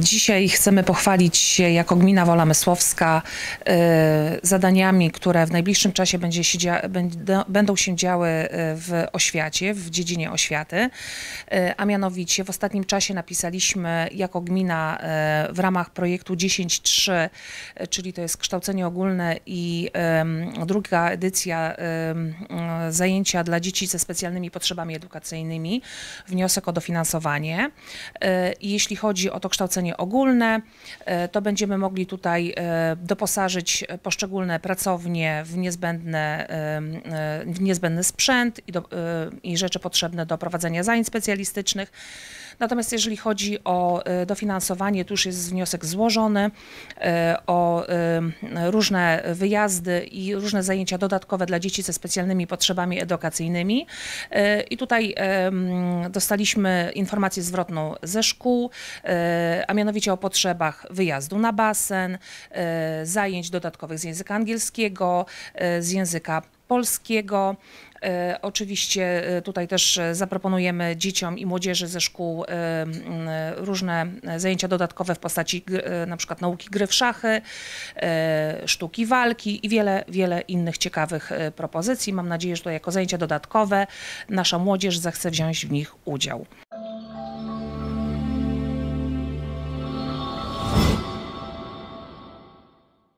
Dzisiaj chcemy pochwalić się jako gmina Wola Mysłowska y, zadaniami, które w najbliższym czasie będzie się dzia, będą, się działy y, w oświacie, w dziedzinie oświaty, y, a mianowicie w ostatnim czasie napisaliśmy jako gmina y, w ramach projektu 10.3, y, czyli to jest kształcenie ogólne i y, druga edycja zajęcia dla dzieci ze specjalnymi potrzebami edukacyjnymi, wniosek o dofinansowanie. Jeśli chodzi o to kształcenie szkolenie ogólne. E, to będziemy mogli tutaj e, doposażyć poszczególne pracownie w, niezbędne, e, w niezbędny sprzęt i, do, i rzeczy potrzebne do prowadzenia zajęć specjalistycznych. Natomiast jeżeli chodzi o e, dofinansowanie, tu już jest wniosek złożony e, o e, różne wyjazdy i różne zajęcia dodatkowe dla dzieci ze specjalnymi potrzebami edukacyjnymi. I tutaj dostaliśmy informację zwrotną ze szkół, a mianowicie o potrzebach wyjazdu na basen, zajęć dodatkowych z języka angielskiego, z języka polskiego. E, oczywiście e, tutaj też e, zaproponujemy dzieciom i młodzieży ze szkół różne zajęcia dodatkowe w postaci na przykład nauki gry w szachy, sztuki walki i wiele, wiele innych ciekawych propozycji. Mam nadzieję, że to jako zajęcia dodatkowe nasza młodzież zechce wziąć w nich udział.